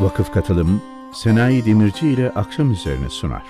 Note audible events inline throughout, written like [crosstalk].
Vakıf Katılım, Senayi Demirci ile akşam üzerine sunar.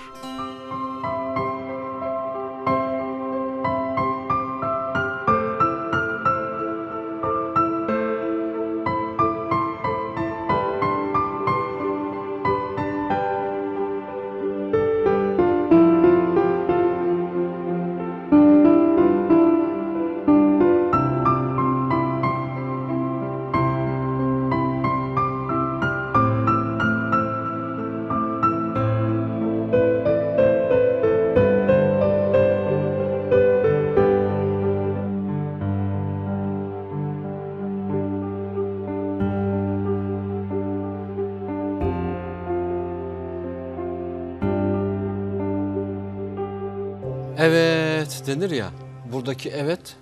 buradaki evet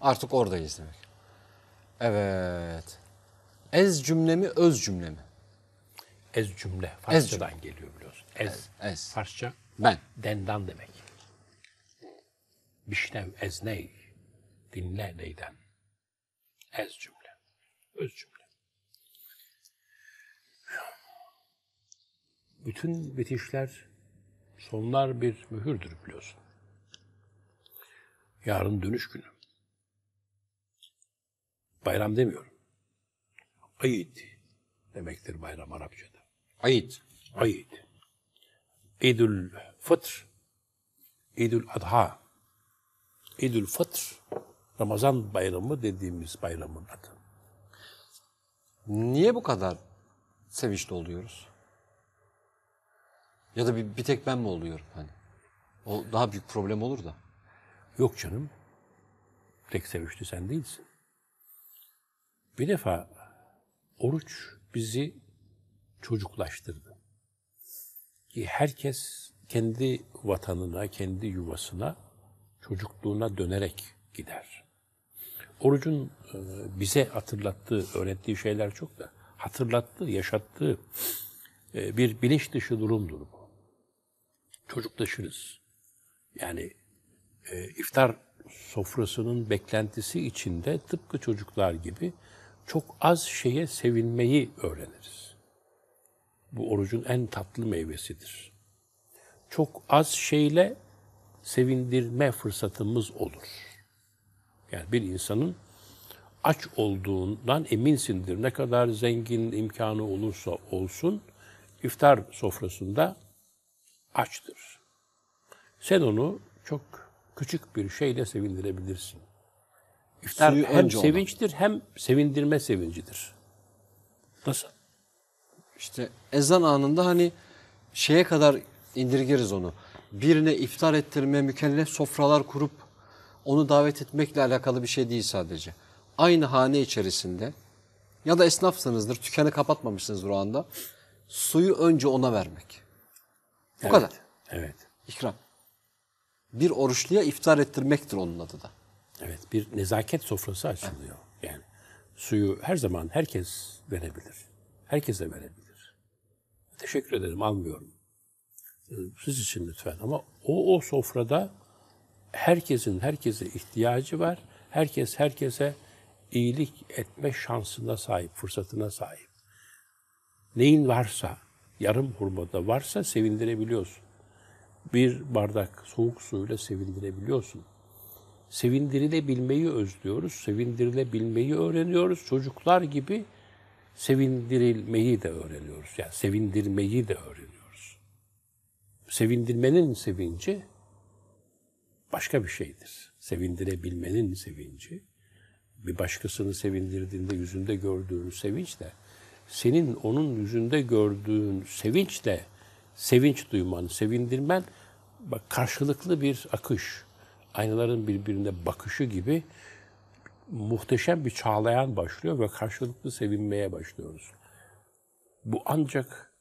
artık oradayız demek. Evet. Ez cümle mi öz cümle mi? Ez cümle. Farsçadan ez cümle. geliyor biliyorsun. Ez. ez. Farsça. Ben. Dendan demek. Bişnev ez ney. Dinle neyden. Ez cümle. Öz cümle. Bütün bitişler sonlar bir mühürdür biliyorsun. Yarın dönüş günü. Bayram demiyorum. Ayit demektir bayram Arapçada. Ayit. Ayit. İdül fıtr, İdül adha, İdül fıtr, Ramazan bayramı dediğimiz bayramın adı. Niye bu kadar sevinçli oluyoruz? Ya da bir, bir tek ben mi oluyorum hani? O daha büyük problem olur da. Yok canım. Tek sevişti sen değilsin. Bir defa oruç bizi çocuklaştırdı. Ki herkes kendi vatanına, kendi yuvasına, çocukluğuna dönerek gider. Orucun e, bize hatırlattığı, öğrettiği şeyler çok da hatırlattığı, yaşattığı e, bir bilinç dışı durumdur bu. Çocuklaşırız. Yani e, iftar sofrasının beklentisi içinde tıpkı çocuklar gibi çok az şeye sevinmeyi öğreniriz. Bu orucun en tatlı meyvesidir. Çok az şeyle sevindirme fırsatımız olur. Yani bir insanın aç olduğundan eminsindir. Ne kadar zengin imkanı olursa olsun iftar sofrasında açtır. Sen onu çok küçük bir şeyle sevindirebilirsin. İftar Suyu hem sevinçtir ondan. hem sevindirme sevincidir. Nasıl? İşte ezan anında hani şeye kadar indirgeriz onu. Birine iftar ettirme mükellef sofralar kurup onu davet etmekle alakalı bir şey değil sadece. Aynı hane içerisinde ya da esnafsınızdır, tükeni kapatmamışsınızdır o anda. Suyu önce ona vermek. Bu evet, kadar. Evet. İkram bir oruçluya iftar ettirmektir onun adı da. Evet bir nezaket sofrası açılıyor. Evet. Yani suyu her zaman herkes verebilir. Herkese verebilir. Teşekkür ederim almıyorum. Siz için lütfen ama o o sofrada herkesin herkese ihtiyacı var. Herkes herkese iyilik etme şansına sahip, fırsatına sahip. Neyin varsa, yarım hurmada varsa sevindirebiliyorsun bir bardak soğuk suyla sevindirebiliyorsun. Sevindirilebilmeyi özlüyoruz, sevindirilebilmeyi öğreniyoruz. Çocuklar gibi sevindirilmeyi de öğreniyoruz. Yani sevindirmeyi de öğreniyoruz. Sevindirmenin sevinci başka bir şeydir. Sevindirebilmenin sevinci, bir başkasını sevindirdiğinde yüzünde gördüğün sevinç de, senin onun yüzünde gördüğün sevinç de sevinç duyman, sevindirmen bak karşılıklı bir akış. Aynaların birbirine bakışı gibi muhteşem bir çağlayan başlıyor ve karşılıklı sevinmeye başlıyoruz. Bu ancak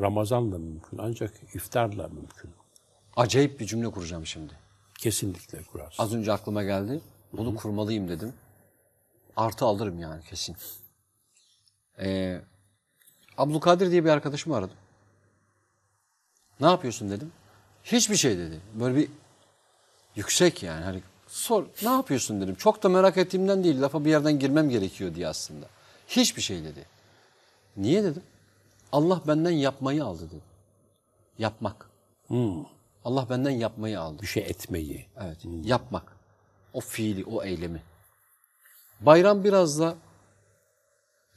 Ramazan'la mümkün, ancak iftarla mümkün. Acayip bir cümle kuracağım şimdi. Kesinlikle kurarsın. Az önce aklıma geldi. Bunu Hı-hı. kurmalıyım dedim. Artı alırım yani kesin. Ee, Ablukadir diye bir arkadaşımı aradım. Ne yapıyorsun dedim. Hiçbir şey dedi. Böyle bir yüksek yani hani sor ne yapıyorsun dedim. Çok da merak ettiğimden değil lafa bir yerden girmem gerekiyor diye aslında. Hiçbir şey dedi. Niye dedim. Allah benden yapmayı aldı dedi. Yapmak. Hmm. Allah benden yapmayı aldı. Bir şey etmeyi. Evet hmm. yapmak. O fiili o eylemi. Bayram biraz da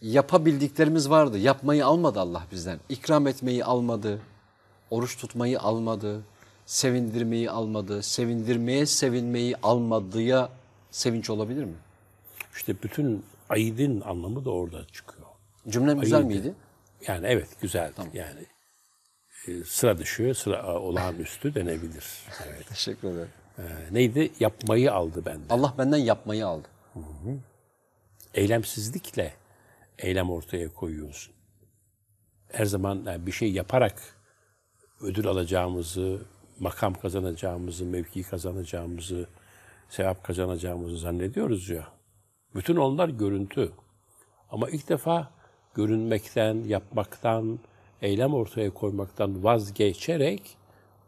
yapabildiklerimiz vardı. Yapmayı almadı Allah bizden. İkram etmeyi almadı oruç tutmayı almadı, sevindirmeyi almadı, sevindirmeye sevinmeyi almadıya sevinç olabilir mi? İşte bütün aidin anlamı da orada çıkıyor. Cümlem güzel miydi? Yani evet güzeldi. Tamam. Yani e, sıra dışı, sıra e, olağanüstü denebilir. Evet. [laughs] Teşekkür ederim. Ee, neydi? Yapmayı aldı benden. Allah benden yapmayı aldı. Hı hı. Eylemsizlikle eylem ortaya koyuyorsun. Her zaman yani bir şey yaparak ödül alacağımızı, makam kazanacağımızı, mevki kazanacağımızı, sevap kazanacağımızı zannediyoruz ya. Bütün onlar görüntü. Ama ilk defa görünmekten, yapmaktan, eylem ortaya koymaktan vazgeçerek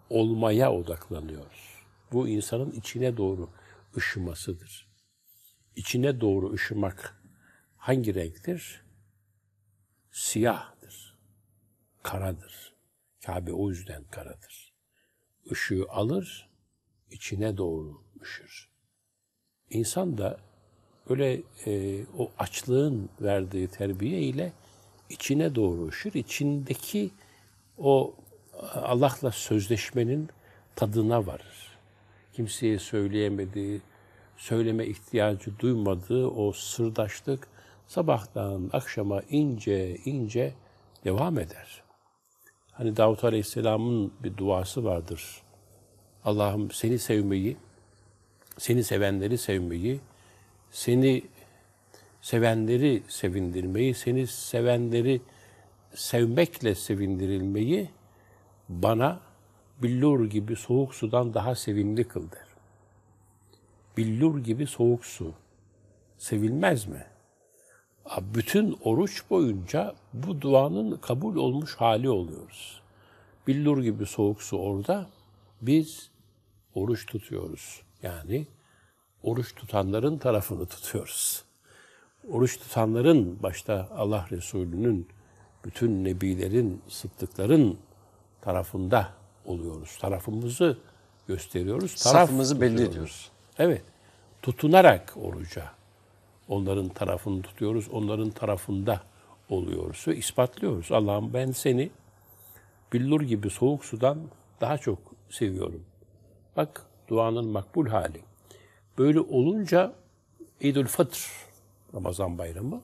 olmaya odaklanıyoruz. Bu insanın içine doğru ışımasıdır. İçine doğru ışımak hangi renktir? Siyahdır, karadır. Kabe o yüzden karadır. Işığı alır, içine doğru üşür. İnsan da öyle e, o açlığın verdiği terbiye ile içine doğru üşür. İçindeki o Allah'la sözleşmenin tadına varır. Kimseye söyleyemediği, söyleme ihtiyacı duymadığı o sırdaşlık sabahtan akşama ince ince devam eder.'' Hani Davut Aleyhisselam'ın bir duası vardır. Allah'ım seni sevmeyi, seni sevenleri sevmeyi, seni sevenleri sevindirmeyi, seni sevenleri sevmekle sevindirilmeyi bana billur gibi soğuk sudan daha sevimli kıl der. Billur gibi soğuk su sevilmez mi?'' bütün oruç boyunca bu duanın kabul olmuş hali oluyoruz. Billur gibi soğuk su orada biz oruç tutuyoruz. Yani oruç tutanların tarafını tutuyoruz. Oruç tutanların başta Allah Resulü'nün bütün nebilerin, sıddıkların tarafında oluyoruz. Tarafımızı gösteriyoruz. Taraf Safımızı belli ediyoruz. Evet. Tutunarak oruca Onların tarafını tutuyoruz, onların tarafında oluyoruz ve ispatlıyoruz. Allah'ım ben seni billur gibi soğuk sudan daha çok seviyorum. Bak duanın makbul hali. Böyle olunca İdül Fıtr, Ramazan bayramı,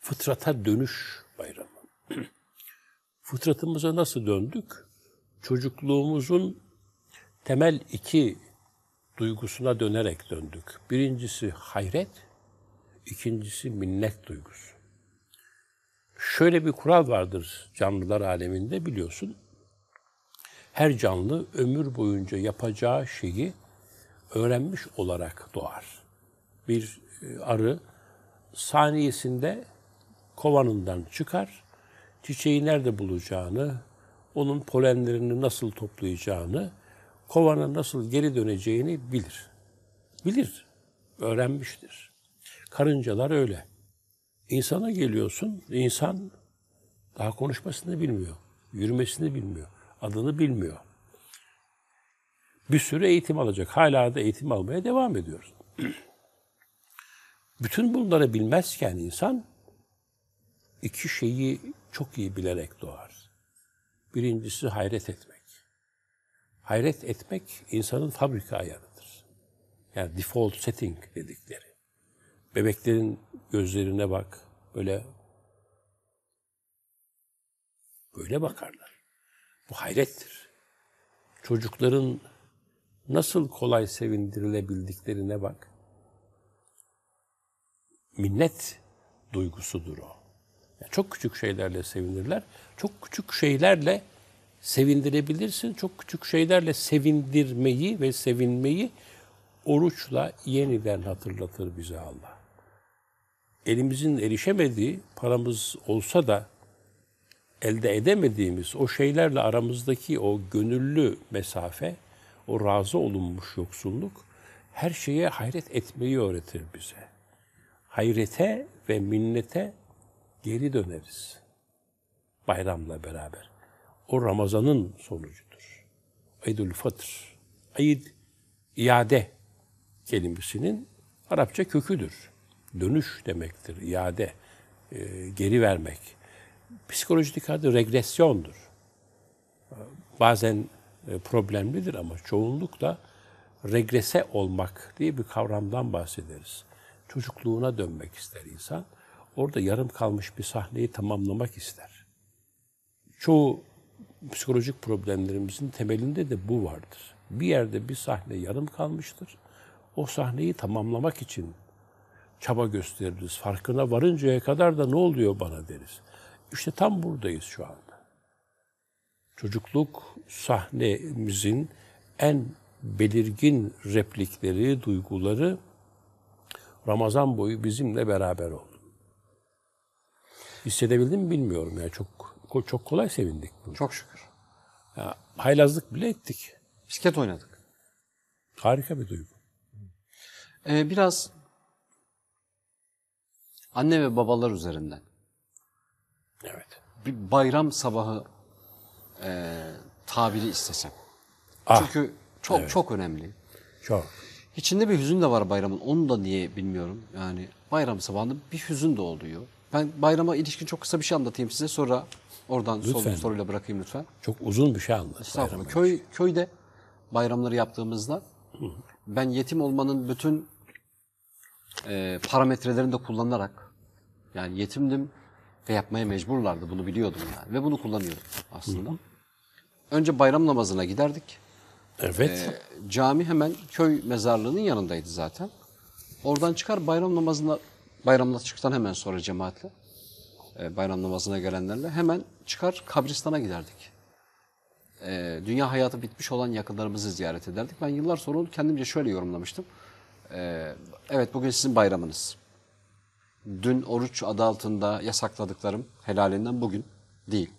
fıtrata dönüş bayramı. [clears throat] Fıtratımıza nasıl döndük? Çocukluğumuzun temel iki duygusuna dönerek döndük. Birincisi hayret, ikincisi minnet duygusu. Şöyle bir kural vardır canlılar aleminde biliyorsun. Her canlı ömür boyunca yapacağı şeyi öğrenmiş olarak doğar. Bir e, arı saniyesinde kovanından çıkar, çiçeği nerede bulacağını, onun polenlerini nasıl toplayacağını, kovana nasıl geri döneceğini bilir. Bilir, öğrenmiştir. Karıncalar öyle. İnsana geliyorsun, insan daha konuşmasını bilmiyor, yürümesini bilmiyor, adını bilmiyor. Bir sürü eğitim alacak. Hala da eğitim almaya devam ediyoruz. [clears throat] Bütün bunları bilmezken insan iki şeyi çok iyi bilerek doğar. Birincisi hayret etmek hayret etmek insanın fabrika ayarıdır. Yani default setting dedikleri. Bebeklerin gözlerine bak. Böyle böyle bakarlar. Bu hayrettir. Çocukların nasıl kolay sevindirilebildiklerine bak. Minnet duygusudur o. Yani çok küçük şeylerle sevinirler. Çok küçük şeylerle sevindirebilirsin. Çok küçük şeylerle sevindirmeyi ve sevinmeyi oruçla yeniden hatırlatır bize Allah. Elimizin erişemediği, paramız olsa da elde edemediğimiz o şeylerle aramızdaki o gönüllü mesafe, o razı olunmuş yoksulluk her şeye hayret etmeyi öğretir bize. Hayrete ve minnete geri döneriz bayramla beraber. O Ramazan'ın sonucudur. Eydül Fatır. Eid, iade kelimesinin Arapça köküdür. Dönüş demektir, iade, e, geri vermek. Psikolojik adı regresyondur. E, bazen e, problemlidir ama çoğunlukla regrese olmak diye bir kavramdan bahsederiz. Çocukluğuna dönmek ister insan. Orada yarım kalmış bir sahneyi tamamlamak ister. Çoğu psikolojik problemlerimizin temelinde de bu vardır. Bir yerde bir sahne yarım kalmıştır. O sahneyi tamamlamak için çaba gösteririz. Farkına varıncaya kadar da ne oluyor bana deriz. İşte tam buradayız şu anda. Çocukluk sahnemizin en belirgin replikleri, duyguları Ramazan boyu bizimle beraber oldu. Hissedebildim mi bilmiyorum. Yani çok çok kolay sevindik. Bunu. Çok şükür. Ya, haylazlık bile ettik. Bisiklet oynadık. Harika bir duygu. Ee, biraz anne ve babalar üzerinden. Evet. Bir bayram sabahı e, tabiri istesem. Ah, Çünkü çok evet. çok önemli. Çok. İçinde bir hüzün de var bayramın. Onu da niye bilmiyorum. Yani bayram sabahında bir hüzün de oluyor. Ben bayrama ilişkin çok kısa bir şey anlatayım size. Sonra Oradan lütfen. soruyla bırakayım lütfen. Çok uzun bir şey anlat. Estağfurullah. Köy, köyde bayramları yaptığımızda Hı. ben yetim olmanın bütün e, parametrelerini de kullanarak yani yetimdim ve yapmaya mecburlardı. Bunu biliyordum yani. Ve bunu kullanıyordum aslında. Hı. Önce bayram namazına giderdik. Evet. E, cami hemen köy mezarlığının yanındaydı zaten. Oradan çıkar bayram namazına bayramla çıktıktan hemen sonra cemaatle. E, bayram namazına gelenlerle hemen çıkar kabristana giderdik. E, dünya hayatı bitmiş olan yakınlarımızı ziyaret ederdik. Ben yıllar sonra kendimce şöyle yorumlamıştım. E, evet bugün sizin bayramınız. Dün oruç adı altında yasakladıklarım helalinden bugün değil.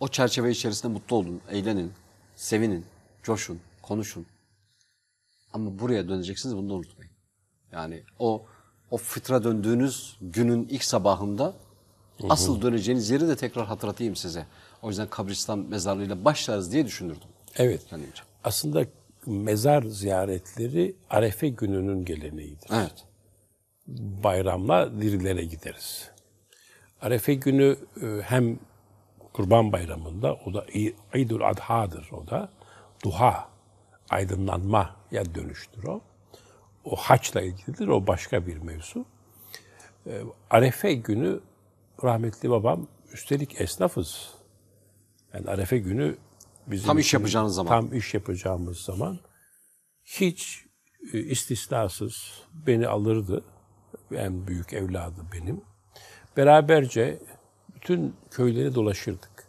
O çerçeve içerisinde mutlu olun, eğlenin, sevinin, coşun, konuşun. Ama buraya döneceksiniz bunu da unutmayın. Yani o o fıtra döndüğünüz günün ilk sabahında hı hı. asıl döneceğiniz yeri de tekrar hatırlatayım size. O yüzden kabristan mezarlığıyla başlarız diye düşünürdüm. Evet. Kendimce. Aslında mezar ziyaretleri Arefe gününün geleneğidir. Evet. Bayramla dirilere gideriz. Arefe günü e, hem Kurban Bayramı'nda o da İdül Adha'dır o da. Duha, aydınlanma ya dönüştür o o haçla ilgilidir, o başka bir mevzu. E, Arefe günü rahmetli babam üstelik esnafız. Yani Arefe günü bizim tam iş yapacağımız zaman. Tam iş yapacağımız zaman hiç e, istisnasız beni alırdı. En büyük evladı benim. Beraberce bütün köyleri dolaşırdık.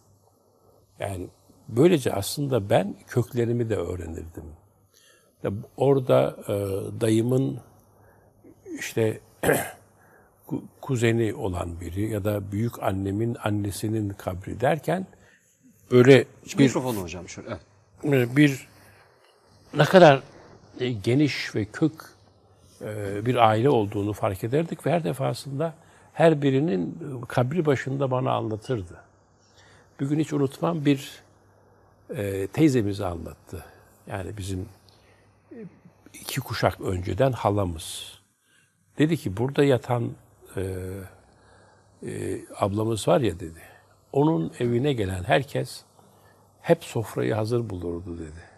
Yani böylece aslında ben köklerimi de öğrenirdim. Orada e, dayımın işte [clears throat] kuzeni olan biri ya da büyük annemin annesinin kabri derken böyle bir mikrofonu hocam şöyle. E, bir ne kadar e, geniş ve kök e, bir aile olduğunu fark ederdik ve her defasında her birinin kabri başında bana anlatırdı. Bugün hiç unutmam bir teyzemizi anlattı. Yani bizim iki kuşak önceden halamız. Dedi ki burada yatan e, e, ablamız var ya dedi. Onun evine gelen herkes hep sofrayı hazır bulurdu dedi.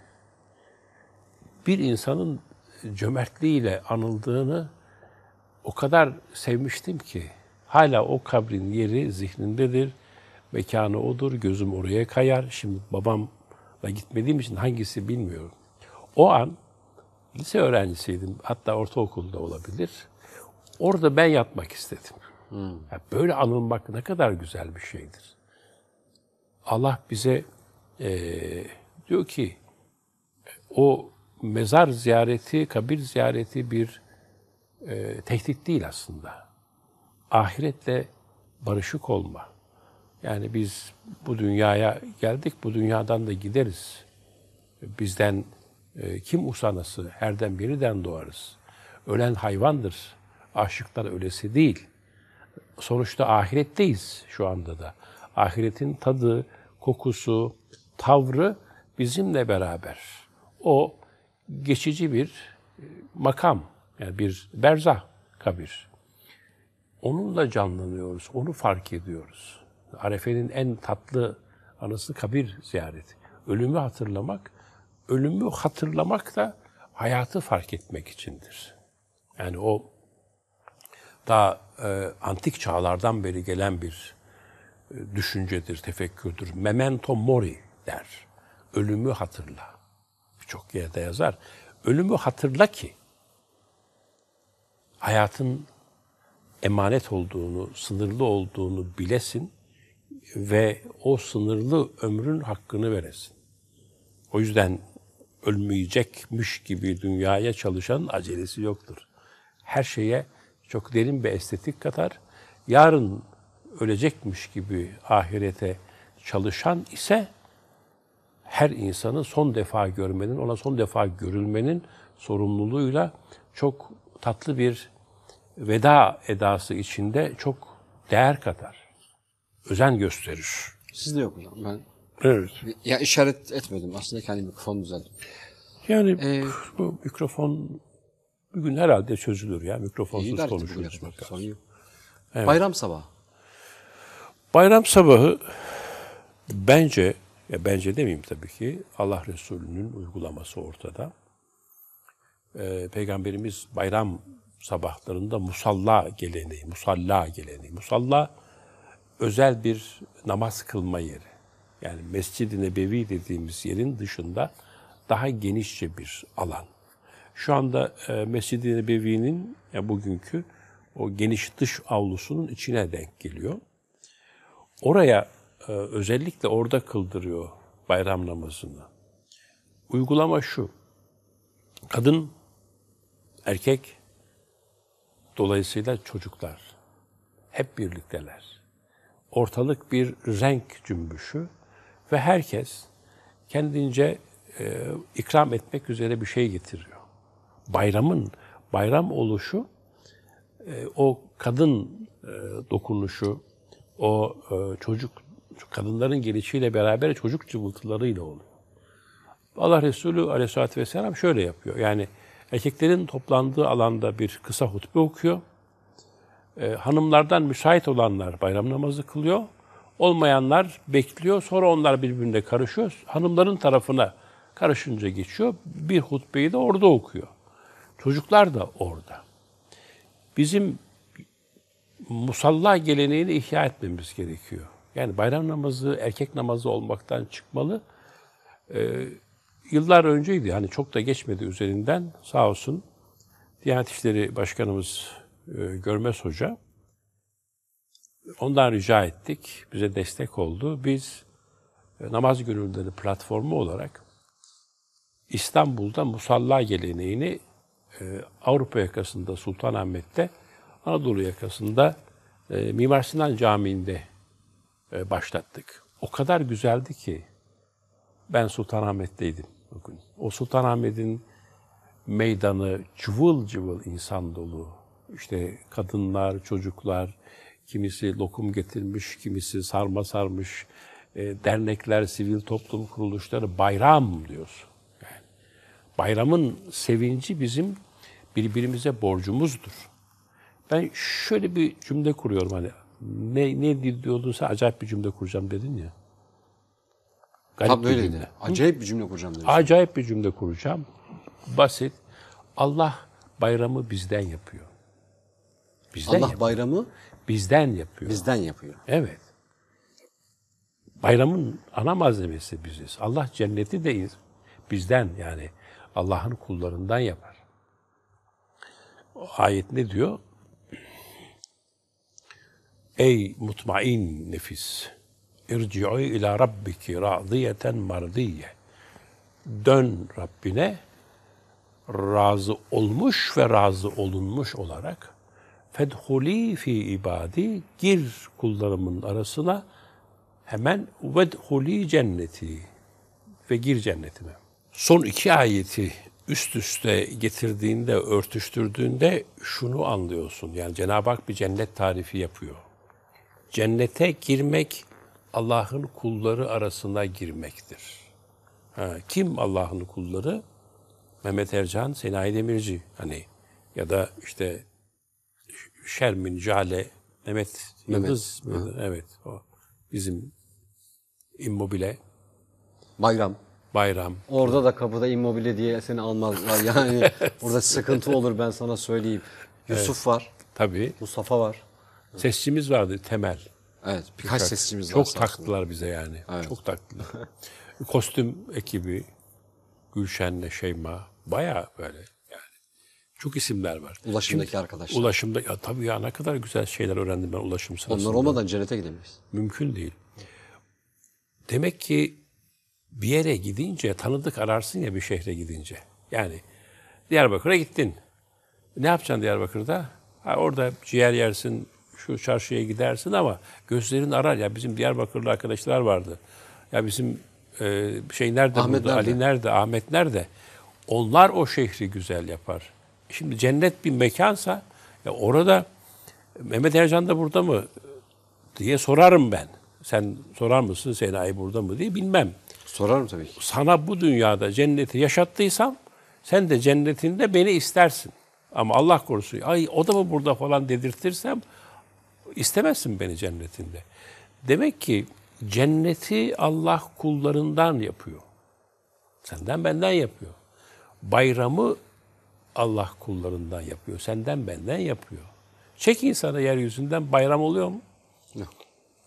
Bir insanın cömertliğiyle anıldığını o kadar sevmiştim ki hala o kabrin yeri zihnindedir Mekanı odur, gözüm oraya kayar. Şimdi babamla gitmediğim için hangisi bilmiyorum. O an Lise öğrencisiydim. Hatta ortaokulda olabilir. Orada ben yatmak istedim. Hmm. Yani böyle anılmak ne kadar güzel bir şeydir. Allah bize e, diyor ki o mezar ziyareti, kabir ziyareti bir e, tehdit değil aslında. Ahiretle barışık olma. Yani biz bu dünyaya geldik, bu dünyadan da gideriz. Bizden e, kim usanası, herden biriden doğarız. Ölen hayvandır. Aşıklar ölesi değil. Sonuçta ahiretteyiz şu anda da. Ahiretin tadı, kokusu, tavrı bizimle beraber. O geçici bir e, makam, yani bir berzah, kabir. Onunla canlanıyoruz, onu fark ediyoruz. Arefe'nin en tatlı anası kabir ziyareti. Ölümü hatırlamak ölümü hatırlamak da hayatı fark etmek içindir. Yani o daha e, antik çağlardan beri gelen bir e, düşüncedir, tefekkürdür. Memento mori der. Ölümü hatırla. Birçok yerde yazar. Ölümü hatırla ki hayatın emanet olduğunu, sınırlı olduğunu bilesin ve o sınırlı ömrün hakkını veresin. O yüzden ölmeyecekmiş gibi dünyaya çalışan acelesi yoktur. Her şeye çok derin bir estetik katar. Yarın ölecekmiş gibi ahirete çalışan ise her insanı son defa görmenin, ona son defa görülmenin sorumluluğuyla çok tatlı bir veda edası içinde çok değer katar. Özen gösterir. Siz de yok hocam. Ben Evet. Ya işaret etmedim aslında kendi mikrofonu düzeldim. Yani ee, bu mikrofon bugün herhalde çözülür ya mikrofonsuz konuşuruz. Evet. Bayram sabahı. Bayram sabahı bence ya bence demeyeyim tabii ki Allah Resulü'nün uygulaması ortada. Ee, Peygamberimiz bayram sabahlarında musalla geleneği, musalla geleneği. Musalla özel bir namaz kılma yeri. Yani Mescid-i Nebevi dediğimiz yerin dışında daha genişçe bir alan. Şu anda e, Mescid-i Nebevi'nin yani bugünkü o geniş dış avlusunun içine denk geliyor. Oraya e, özellikle orada kıldırıyor bayram namazını. Uygulama şu. Kadın, erkek, dolayısıyla çocuklar hep birlikteler. Ortalık bir renk cümbüşü ve herkes kendince e, ikram etmek üzere bir şey getiriyor. Bayramın, bayram oluşu e, o kadın e, dokunuşu, o e, çocuk, kadınların gelişiyle beraber çocuk cıvıltılarıyla oluyor. Allah Resulü Aleyhisselatü vesselam şöyle yapıyor. Yani erkeklerin toplandığı alanda bir kısa hutbe okuyor. E, hanımlardan müsait olanlar bayram namazı kılıyor. Olmayanlar bekliyor. Sonra onlar birbirine karışıyor. Hanımların tarafına karışınca geçiyor. Bir hutbeyi de orada okuyor. Çocuklar da orada. Bizim musalla geleneğini ihya etmemiz gerekiyor. Yani bayram namazı erkek namazı olmaktan çıkmalı. Ee, yıllar önceydi. Hani çok da geçmedi üzerinden. Sağ olsun Diyanet İşleri Başkanımız e, Görmez Hoca Ondan rica ettik. Bize destek oldu. Biz e, namaz gönülleri platformu olarak İstanbul'da musalla geleneğini e, Avrupa yakasında Sultanahmet'te, Anadolu yakasında e, Mimar Sinan Camii'nde başlattık. O kadar güzeldi ki ben Sultanahmet'teydim o gün. O Sultanahmet'in meydanı cıvıl cıvıl insan dolu. İşte kadınlar, çocuklar, Kimisi lokum getirmiş, kimisi sarma sarmış. E, dernekler, sivil toplum kuruluşları bayram diyoruz. Yani bayramın sevinci bizim birbirimize borcumuzdur. Ben şöyle bir cümle kuruyorum hani ne, ne diyordunsa acayip bir cümle kuracağım dedin ya. Garip Tabii öyleydi. Acayip bir cümle kuracağım dedin. Acayip bir cümle kuracağım. Basit. Allah bayramı bizden yapıyor. Bizden Allah yapıyor. bayramı Bizden yapıyor. Bizden yapıyor. Evet. Bayramın ana malzemesi biziz. Allah cenneti de bizden yani Allah'ın kullarından yapar. O ayet ne diyor? Ey mutmain nefis, irci'u ila rabbiki radiyeten mardiye. Dön Rabbine razı olmuş ve razı olunmuş olarak fedhuli fi ibadi gir kullarımın arasına hemen vedhuli cenneti ve gir cennetime. Son iki ayeti üst üste getirdiğinde, örtüştürdüğünde şunu anlıyorsun. Yani Cenab-ı Hak bir cennet tarifi yapıyor. Cennete girmek Allah'ın kulları arasına girmektir. Ha, kim Allah'ın kulları? Mehmet Ercan, Senayi Demirci hani ya da işte Şermin Cale, Mehmet Yıldız Mehmet. mıydı? Evet. O bizim immobile. Bayram. Bayram. Orada da kapıda immobile diye seni almazlar. [laughs] Yani orada sıkıntı olur ben sana söyleyeyim. Yusuf evet. var. Tabii. Mustafa var. Sesçimiz vardı Temel. Evet birkaç Birkaç. sesçimiz var. Çok taktılar bize yani. Evet. Çok taktılar. Kostüm ekibi Gülşen'le Şeyma baya böyle çok isimler var. Ulaşımdaki Şimdi, arkadaşlar. Ulaşımda ya tabii ya ne kadar güzel şeyler öğrendim ben ulaşım sırasında. Onlar olmadan cennete gidemeyiz. Mümkün değil. Demek ki bir yere gidince tanıdık ararsın ya bir şehre gidince. Yani Diyarbakır'a gittin. Ne yapacaksın Diyarbakır'da? Ha, orada ciğer yersin, şu çarşıya gidersin ama gözlerin arar. Ya bizim Diyarbakırlı arkadaşlar vardı. Ya bizim e, şey nerede Ahmet nerede? Ali nerede, Ahmet nerede? Onlar o şehri güzel yapar. Şimdi cennet bir mekansa ya orada Mehmet Ercan da burada mı diye sorarım ben. Sen sorar mısın Senayi burada mı diye bilmem. Sorarım tabii ki. Sana bu dünyada cenneti yaşattıysam sen de cennetinde beni istersin. Ama Allah korusun ay o da mı burada falan dedirtirsem istemezsin beni cennetinde. Demek ki cenneti Allah kullarından yapıyor. Senden benden yapıyor. Bayramı Allah kullarından yapıyor. Senden benden yapıyor. Çek insanı yeryüzünden bayram oluyor mu?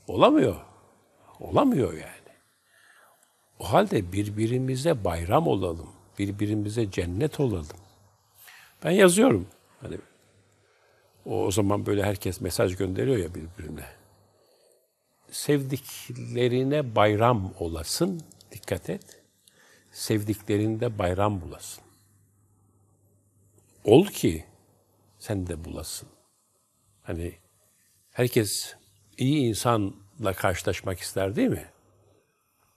Olamıyor. Olamıyor yani. O halde birbirimize bayram olalım. Birbirimize cennet olalım. Ben yazıyorum. Hani o, o zaman böyle herkes mesaj gönderiyor ya birbirine. Sevdiklerine bayram olasın. Dikkat et. Sevdiklerinde bayram bulasın ol ki sen de bulasın. Hani herkes iyi insanla karşılaşmak ister değil mi?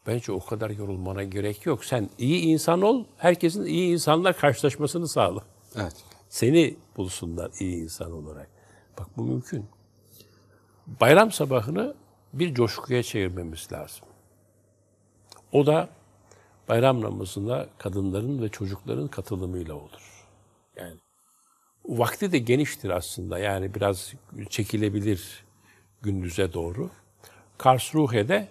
Bence o kadar yorulmana gerek yok. Sen iyi insan ol, herkesin iyi insanla karşılaşmasını sağla. Evet. Seni bulsunlar iyi insan olarak. Bak bu mümkün. Bayram sabahını bir coşkuya çevirmemiz lazım. O da bayram namazına kadınların ve çocukların katılımıyla olur. Yani vakti de geniştir aslında. Yani biraz çekilebilir gündüze doğru. Karlsruhe'de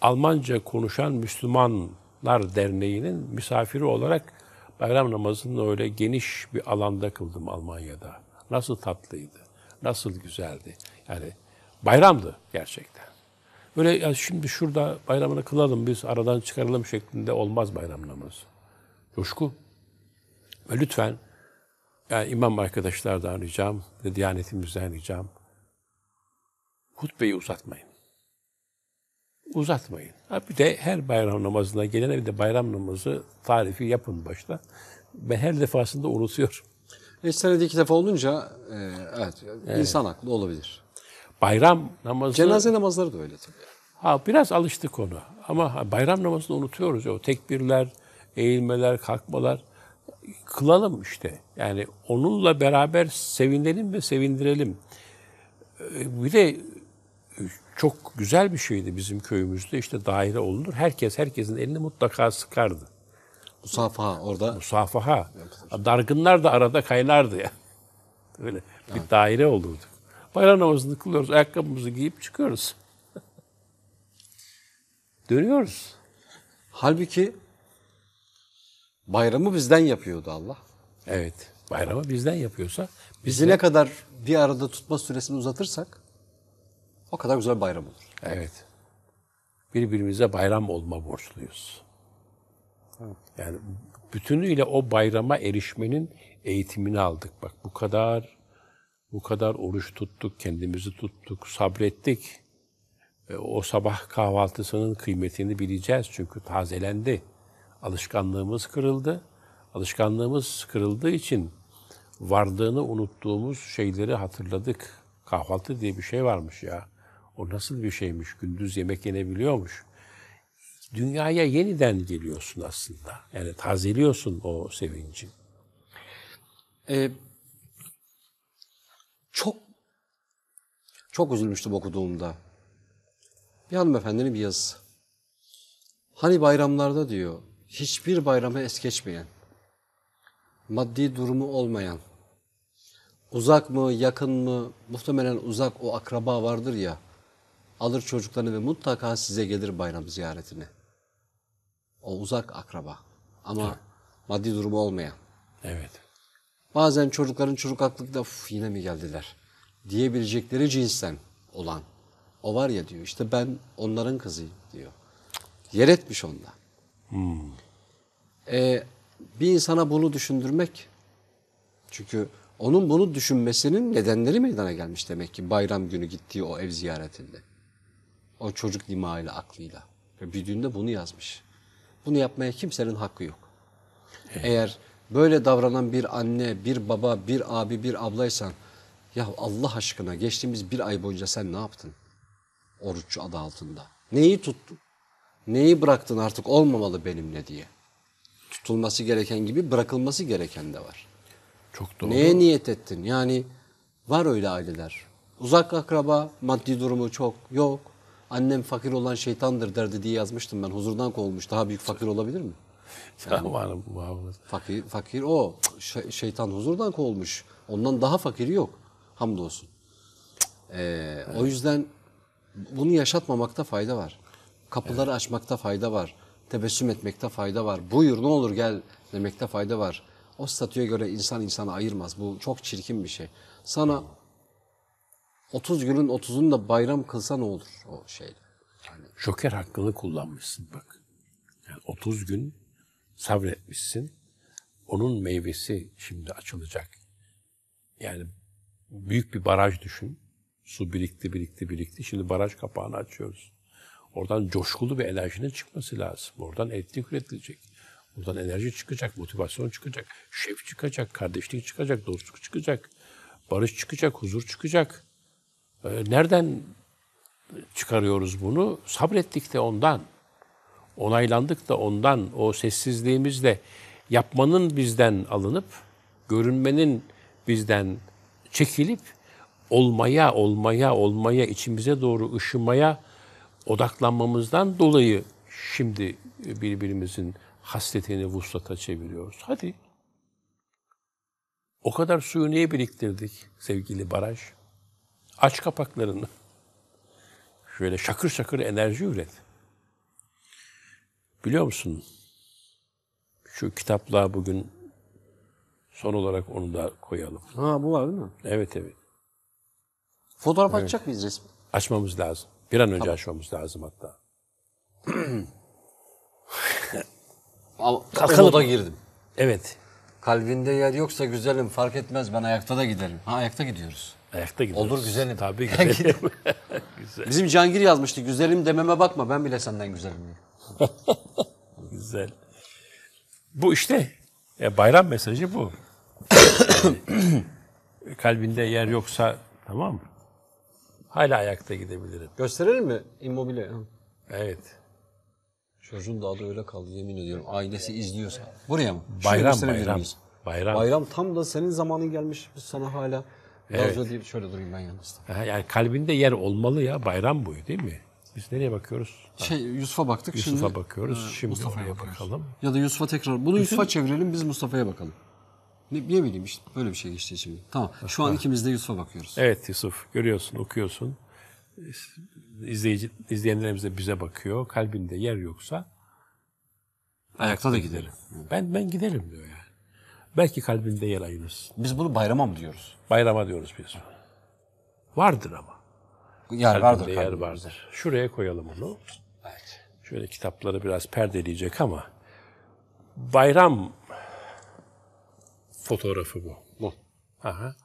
Almanca konuşan Müslümanlar Derneği'nin misafiri olarak bayram namazını öyle geniş bir alanda kıldım Almanya'da. Nasıl tatlıydı, nasıl güzeldi. Yani bayramdı gerçekten. Böyle ya şimdi şurada bayramını kılalım biz aradan çıkaralım şeklinde olmaz bayram namazı. Coşku. Ve lütfen yani imam arkadaşlardan ricam ve Diyanetimizden ricam hutbeyi uzatmayın. Uzatmayın. Ha bir de her bayram namazına gelene bir de bayram namazı tarifi yapın başta. Ben her defasında unutuyorum. E, senede iki defa olunca e, evet, evet insan aklı olabilir. Bayram namazı... Cenaze namazları da öyle tabii. Ha biraz alıştık ona. Ama bayram namazını unutuyoruz. O tekbirler, eğilmeler, kalkmalar kılalım işte. Yani onunla beraber sevinelim ve sevindirelim. Ee, bir de e, çok güzel bir şeydi bizim köyümüzde. İşte daire olunur. Herkes herkesin elini mutlaka sıkardı. Musafaha orada. Musafaha. Dargınlar da arada kaynardı ya. böyle [laughs] bir yani. daire olurdu. Bayram namazını kılıyoruz, ayakkabımızı giyip çıkıyoruz. [laughs] Dönüyoruz. Halbuki Bayramı bizden yapıyordu Allah. Evet. Bayramı bizden yapıyorsa biz bizi ne kadar bir arada tutma süresini uzatırsak o kadar güzel bayram olur. Evet. Birbirimize bayram olma borçluyuz. Yani bütünüyle o bayrama erişmenin eğitimini aldık. Bak bu kadar bu kadar oruç tuttuk, kendimizi tuttuk, sabrettik. E, o sabah kahvaltısının kıymetini bileceğiz çünkü tazelendi alışkanlığımız kırıldı. Alışkanlığımız kırıldığı için vardığını unuttuğumuz şeyleri hatırladık. Kahvaltı diye bir şey varmış ya. O nasıl bir şeymiş? Gündüz yemek yenebiliyormuş. Dünyaya yeniden geliyorsun aslında. Yani tazeliyorsun o sevinci. Ee, çok çok üzülmüştüm okuduğumda. Bir hanımefendinin bir yazısı. Hani bayramlarda diyor hiçbir bayramı es geçmeyen, maddi durumu olmayan, uzak mı, yakın mı, muhtemelen uzak o akraba vardır ya, alır çocuklarını ve mutlaka size gelir bayram ziyaretine. O uzak akraba ama evet. maddi durumu olmayan. Evet. Bazen çocukların çocukaklıkta yine mi geldiler diyebilecekleri cinsten olan. O var ya diyor işte ben onların kızıyım diyor. Yer etmiş onda. Hmm. Ee, bir insana bunu düşündürmek çünkü onun bunu düşünmesinin nedenleri meydana gelmiş demek ki bayram günü gittiği o ev ziyaretinde. O çocuk dimağıyla, aklıyla. Ve büyüdüğünde bunu yazmış. Bunu yapmaya kimsenin hakkı yok. Evet. Eğer böyle davranan bir anne, bir baba, bir abi, bir ablaysan ya Allah aşkına geçtiğimiz bir ay boyunca sen ne yaptın? Oruç adı altında. Neyi tuttun? Neyi bıraktın artık olmamalı benimle diye. Tutulması gereken gibi bırakılması gereken de var. Çok doğru. Neye niyet ettin? Yani var öyle aileler. Uzak akraba, maddi durumu çok yok. Annem fakir olan şeytandır derdi diye yazmıştım ben. Huzurdan kovulmuş. Daha büyük fakir olabilir mi? [laughs] Yani, varım, varım. Fakir, fakir o. Şey, şeytan huzurdan kovulmuş. Ondan daha fakiri yok. Hamdolsun. Ee, evet. O yüzden bunu yaşatmamakta fayda var. Kapıları açmakta fayda var. Tebessüm etmekte fayda var. Buyur ne olur gel demekte fayda var. O statüye göre insan insanı ayırmaz. Bu çok çirkin bir şey. Sana 30 günün 30'unu da bayram kılsa ne olur o şeyle? Yani. Joker hakkını kullanmışsın bak. Yani 30 gün sabretmişsin. Onun meyvesi şimdi açılacak. Yani büyük bir baraj düşün. Su birikti, birikti, birikti. Şimdi baraj kapağını açıyoruz. Oradan coşkulu bir enerjinin çıkması lazım. Oradan etnik üretilecek. Buradan enerji çıkacak, motivasyon çıkacak, şef çıkacak, kardeşlik çıkacak, dostluk çıkacak, barış çıkacak, huzur çıkacak. Ee, nereden çıkarıyoruz bunu? Sabrettik de ondan. Onaylandık da ondan. O sessizliğimizle yapmanın bizden alınıp, görünmenin bizden çekilip, olmaya, olmaya, olmaya, içimize doğru ışımaya odaklanmamızdan dolayı şimdi birbirimizin hasletini vuslata çeviriyoruz. Hadi. O kadar suyu niye biriktirdik sevgili baraj? Aç kapaklarını. Şöyle şakır şakır enerji üret. Biliyor musun? Şu kitaplığa bugün son olarak onu da koyalım. Ha bu var değil mi? Evet evet. Fotoğraf evet. açacak mıyız resmi? Açmamız lazım. Bir an önce tamam. aşmamız lazım hatta. Akıl [clears throat] da girdim. Evet. Kalbinde yer yoksa güzelim fark etmez ben ayakta da giderim. Ha ayakta gidiyoruz. Ayakta gidiyoruz. Olur güzelim. Tabii [laughs] güzelim. [laughs] Güzel. Bizim Cangir yazmıştı. Güzelim dememe bakma ben bile senden güzelim. [laughs] Güzel. Bu işte e, bayram mesajı bu. yani, [coughs] kalbinde yer yoksa tamam Hala ayakta gidebilirim. Gösterelim mi immobile? Evet. Çocuğun da adı öyle kaldı yemin ediyorum. Ailesi izliyorsa. Buraya mı? Bayram, bayram. Bayram. Bayram tam da senin zamanın gelmiş. Biz sana hala Evet. Lazio diye şöyle durayım ben yalnız. Yani kalbinde yer olmalı ya. Bayram boyu değil mi? Biz nereye bakıyoruz? Şey Yusuf'a baktık Yusuf'a şimdi. bakıyoruz. E, şimdi Mustafa'ya bakalım. Ya da Yusuf'a tekrar. Bunu Yusuf'a çevirelim biz Mustafa'ya bakalım. Ne, ne bileyim işte böyle bir şey geçti şimdi. Tamam. Şu an ikimiz de Yusuf'a bakıyoruz. Evet Yusuf. Görüyorsun, okuyorsun. İzleyici, izleyenlerimiz de bize bakıyor. Kalbinde yer yoksa ayakta da giderim. Ben ben giderim diyor yani. Belki kalbinde yer ayınız. Biz bunu bayrama mı diyoruz? Bayrama diyoruz biz. Vardır ama. Yer kalbinde Yer vardır. Şuraya koyalım onu. Evet. Şöyle kitapları biraz perdeleyecek ama bayram fotoğrafı bu. Bu. Aha.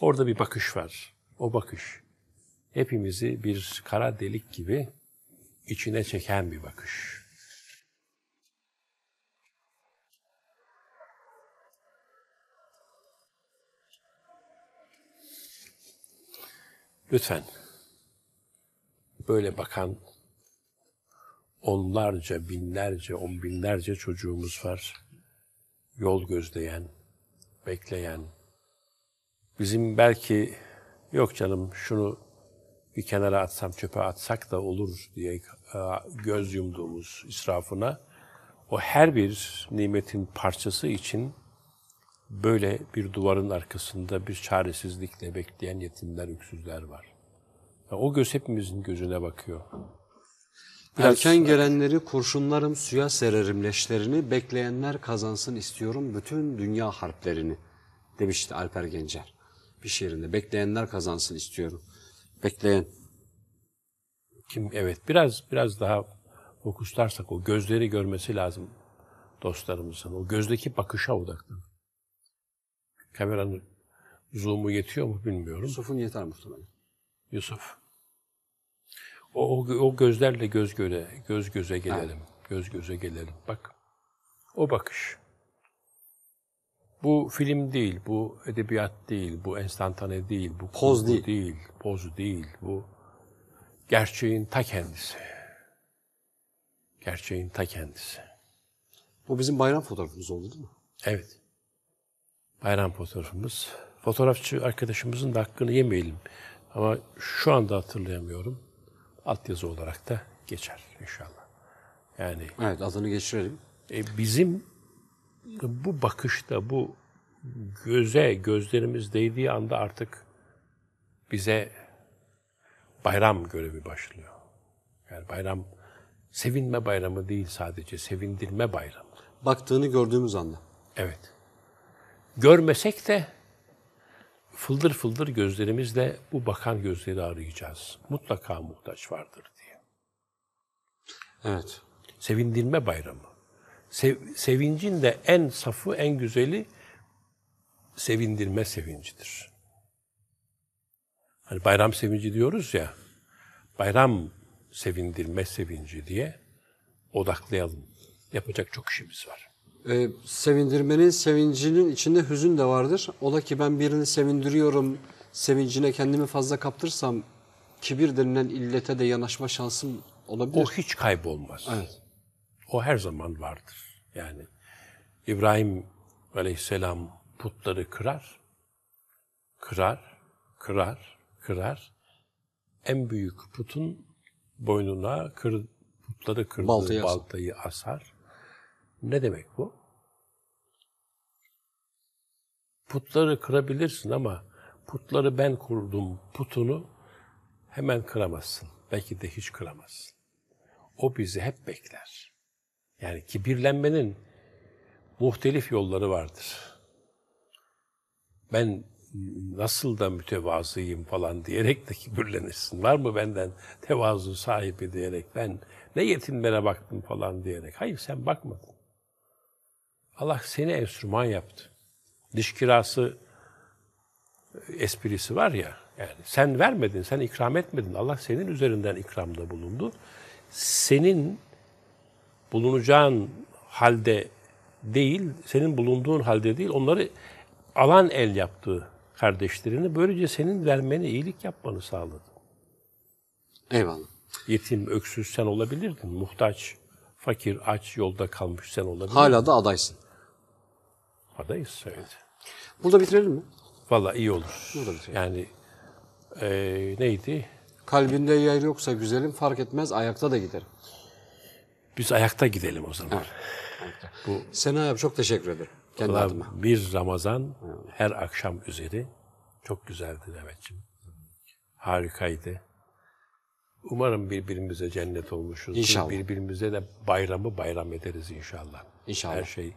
Orada bir bakış var. O bakış hepimizi bir kara delik gibi içine çeken bir bakış. Lütfen böyle bakan onlarca, binlerce, on binlerce çocuğumuz var. Yol gözleyen, bekleyen, bizim belki yok canım şunu bir kenara atsam çöpe atsak da olur diye e, göz yumduğumuz israfına o her bir nimetin parçası için böyle bir duvarın arkasında bir çaresizlikle bekleyen yetimler, öksüzler var. o göz hepimizin gözüne bakıyor. Erken gelenleri kurşunlarım suya sererim leşlerini, bekleyenler kazansın istiyorum bütün dünya harplerini demişti Alper Gencer bir şiirinde. Bekleyenler kazansın istiyorum. Bekleyen. Kim evet biraz biraz daha fokuslarsak o gözleri görmesi lazım dostlarımızın. O gözdeki bakışa odaklan. Kameranın zoom'u yetiyor mu bilmiyorum. Yusuf'un yeter muhtemelen. Yusuf. O, o, o gözlerle göz göre, göz göze gelelim. Ha. Göz göze gelelim. Bak, o bakış. Bu film değil, bu edebiyat değil, bu enstantane değil, bu poz değil. değil, poz değil, bu gerçeğin ta kendisi. Gerçeğin ta kendisi. Bu bizim bayram fotoğrafımız oldu değil mi? Evet. Bayram fotoğrafımız. Fotoğrafçı arkadaşımızın da hakkını yemeyelim. Ama şu anda hatırlayamıyorum altyazı olarak da geçer inşallah. Yani Evet adını geçirelim. E, bizim bu bakışta bu göze gözlerimiz değdiği anda artık bize bayram görevi başlıyor. Yani bayram sevinme bayramı değil sadece sevindirme bayramı. Baktığını gördüğümüz anda. Evet. Görmesek de fıldır fıldır gözlerimizle bu bakan gözleri arayacağız. Mutlaka muhtaç vardır diye. Evet. Sevindirme bayramı. Sev, sevincin de en safı, en güzeli sevindirme sevincidir. Hani bayram sevinci diyoruz ya, bayram sevindirme sevinci diye odaklayalım. Yapacak çok işimiz var e, sevindirmenin sevincinin içinde hüzün de vardır. Ola ki ben birini sevindiriyorum, sevincine kendimi fazla kaptırsam kibir denilen illete de yanaşma şansım olabilir. O hiç kaybolmaz. Evet. O her zaman vardır. Yani İbrahim aleyhisselam putları kırar, kırar, kırar, kırar. En büyük putun boynuna kır, putları kırdığı baltayı, baltayı asar. Ne demek bu? Putları kırabilirsin ama putları ben kurdum putunu hemen kıramazsın. Belki de hiç kıramazsın. O bizi hep bekler. Yani kibirlenmenin muhtelif yolları vardır. Ben nasıl da mütevazıyım falan diyerek de kibirlenirsin. Var mı benden tevazu sahibi diyerek ben ne yetimlere baktım falan diyerek. Hayır sen bakmadın. Allah seni enstrüman yaptı. Diş kirası e, esprisi var ya. Yani sen vermedin, sen ikram etmedin. Allah senin üzerinden ikramda bulundu. Senin bulunacağın halde değil, senin bulunduğun halde değil, onları alan el yaptı kardeşlerini böylece senin vermeni, iyilik yapmanı sağladı. Eyvallah. Yetim, öksüz sen olabilirdin, muhtaç, fakir, aç, yolda kalmış sen olabilirdin. Hala da adaysın adayız. Evet. Burada bitirelim mi? Valla iyi olur. Burada bitirelim. Yani e, neydi? Kalbinde yer yoksa güzelim fark etmez ayakta da giderim. Biz ayakta gidelim o zaman. Bu, Sena abi çok teşekkür ederim. Kendi adıma. Bir Ramazan her akşam üzeri çok güzeldi Mehmetciğim. Harikaydı. Umarım birbirimize cennet olmuşuz. İnşallah. Birbirimize de bayramı bayram ederiz inşallah. İnşallah. Her şey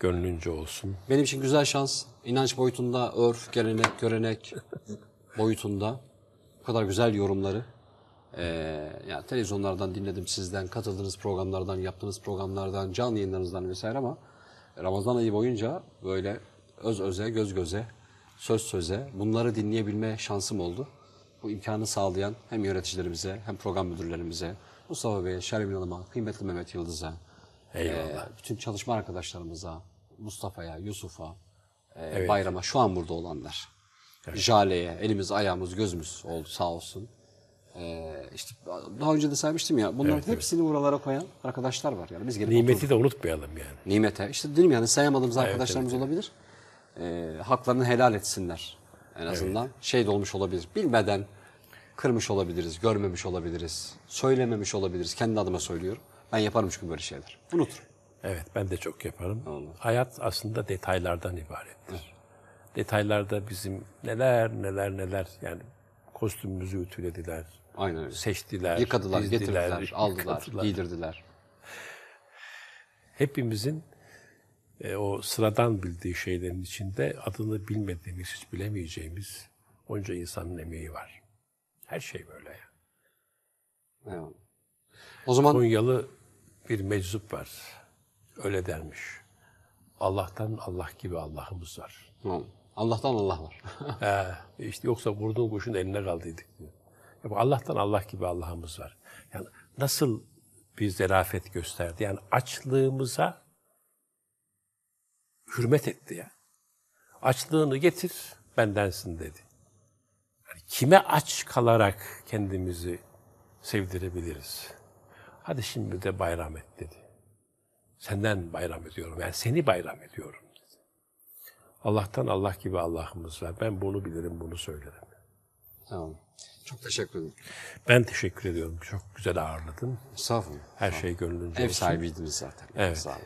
gönlünce olsun. Benim için güzel şans. İnanç boyutunda, örf, gelenek, görenek [laughs] boyutunda. Bu kadar güzel yorumları. Ee, yani televizyonlardan dinledim sizden, katıldığınız programlardan, yaptığınız programlardan, canlı yayınlarınızdan vesaire ama Ramazan ayı boyunca böyle öz öze, göz göze, söz söze bunları dinleyebilme şansım oldu. Bu imkanı sağlayan hem yöneticilerimize hem program müdürlerimize, Mustafa Bey'e, Şermin Hanım'a, kıymetli Mehmet Yıldız'a, E, bütün çalışma arkadaşlarımıza, Mustafa'ya, Yusuf'a, e, evet. Bayram'a şu an burada olanlar. Evet. Jale'ye elimiz, ayağımız, gözümüz oldu sağ olsun. Ee, işte daha önce de saymıştım ya bunların evet, hepsini evet. oralara koyan arkadaşlar var. Yani biz gelip Nimeti oturduk. de unutmayalım yani. Nimete. işte dedim yani sayamadığımız evet, arkadaşlarımız evet, olabilir. Ee, haklarını helal etsinler en azından. Evet. Şey dolmuş olabilir. Bilmeden kırmış olabiliriz, görmemiş olabiliriz, söylememiş olabiliriz. Kendi adıma söylüyorum. Ben yaparım çünkü böyle şeyler. Unuturum. Evet, ben de çok yaparım. Anladım. Hayat aslında detaylardan ibarettir. Detaylarda bizim neler neler neler yani kostümümüzü ütülediler. Aynen öyle. Seçtiler, yıkadılar, dizdiler, getirdiler, aldılar, yıkadılar. giydirdiler. Hepimizin e, o sıradan bildiği şeylerin içinde adını bilmediğimiz, hiç bilemeyeceğimiz onca insanın emeği var. Her şey böyle yani. Eyvallah. O zaman Konyalı bir meczup var öyle dermiş. Allah'tan Allah gibi Allah'ımız var. Hı. Allah'tan Allah var. He, [laughs] işte yoksa vurduğun kuşun eline kaldıydık diyor. Ya Allah'tan Allah gibi Allah'ımız var. Yani nasıl bir zerafet gösterdi. Yani açlığımıza hürmet etti ya. Açlığını getir, bendensin dedi. Yani kime aç kalarak kendimizi sevdirebiliriz? Hadi şimdi de bayram et dedi. Senden bayram ediyorum. Yani seni bayram ediyorum. Dedi. Allah'tan Allah gibi Allah'ımız var. Ben bunu bilirim, bunu söylerim. Tamam. Çok teşekkür ederim. Ben teşekkür ediyorum. Çok güzel ağırladın. Sağ olun. Her şey gönlünüzce Ev sahibiydiniz zaten. Evet. Sağ olun.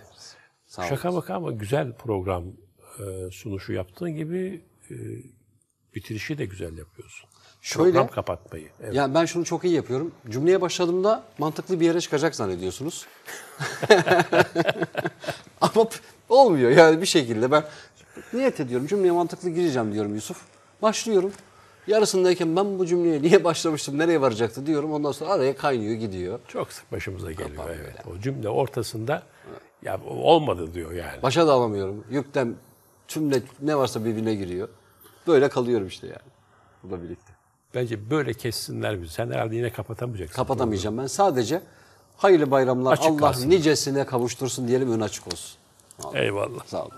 Sağ olun. Şaka baka ama güzel program e, sunuşu yaptığın gibi e, bitirişi de güzel yapıyorsun. Şöyle, program kapatmayı. Evet. Yani ben şunu çok iyi yapıyorum. Cümleye başladığımda mantıklı bir yere çıkacak zannediyorsunuz. [laughs] Ama olmuyor yani bir şekilde ben niyet ediyorum cümleye mantıklı gireceğim diyorum Yusuf. Başlıyorum. Yarısındayken ben bu cümleye niye başlamıştım, nereye varacaktı diyorum. Ondan sonra araya kaynıyor, gidiyor. Çok sık başımıza geliyor. Kapan evet. Böyle. O cümle ortasında ya olmadı diyor yani. Başa da alamıyorum. Yükten tümle ne varsa birbirine giriyor. Böyle kalıyorum işte yani. Bu da birlikte. Bence böyle kessinler bizi. Sen herhalde yine kapatamayacaksın. Kapatamayacağım ben. Sadece hayırlı bayramlar. Açık Allah kalsın. nicesine kavuştursun diyelim ön açık olsun. Eyvallah. Sağ olun.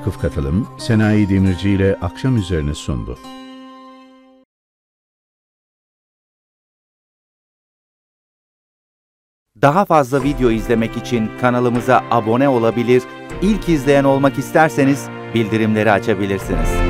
Vakıf Katılım, Senayi Demirci ile akşam üzerine sundu. Daha fazla video izlemek için kanalımıza abone olabilir, ilk izleyen olmak isterseniz bildirimleri açabilirsiniz.